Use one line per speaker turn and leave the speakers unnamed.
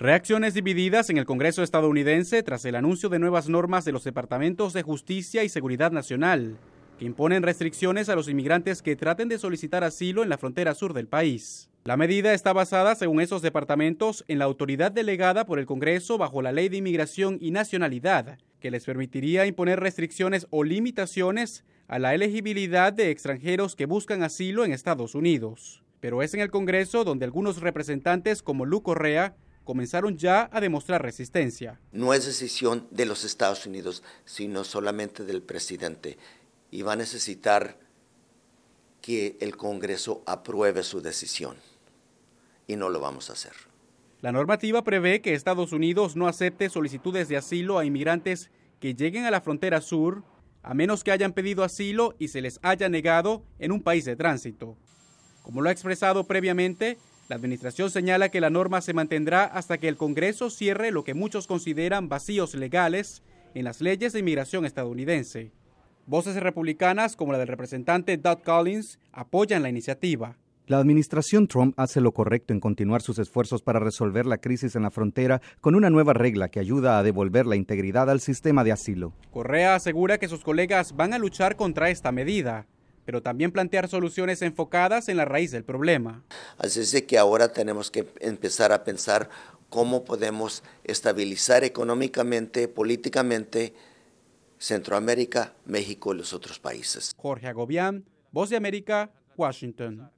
Reacciones divididas en el Congreso estadounidense tras el anuncio de nuevas normas de los departamentos de Justicia y Seguridad Nacional, que imponen restricciones a los inmigrantes que traten de solicitar asilo en la frontera sur del país. La medida está basada, según esos departamentos, en la autoridad delegada por el Congreso bajo la Ley de Inmigración y Nacionalidad, que les permitiría imponer restricciones o limitaciones a la elegibilidad de extranjeros que buscan asilo en Estados Unidos. Pero es en el Congreso donde algunos representantes como Lu Correa comenzaron ya a demostrar resistencia.
No es decisión de los Estados Unidos, sino solamente del presidente. Y va a necesitar que el Congreso apruebe su decisión. Y no lo vamos a hacer.
La normativa prevé que Estados Unidos no acepte solicitudes de asilo a inmigrantes que lleguen a la frontera sur, a menos que hayan pedido asilo y se les haya negado en un país de tránsito. Como lo ha expresado previamente, la administración señala que la norma se mantendrá hasta que el Congreso cierre lo que muchos consideran vacíos legales en las leyes de inmigración estadounidense. Voces republicanas como la del representante Doug Collins apoyan la iniciativa.
La administración Trump hace lo correcto en continuar sus esfuerzos para resolver la crisis en la frontera con una nueva regla que ayuda a devolver la integridad al sistema de asilo.
Correa asegura que sus colegas van a luchar contra esta medida pero también plantear soluciones enfocadas en la raíz del problema.
Así es que ahora tenemos que empezar a pensar cómo podemos estabilizar económicamente, políticamente Centroamérica, México y los otros países.
Jorge Agobián, Voz de América, Washington.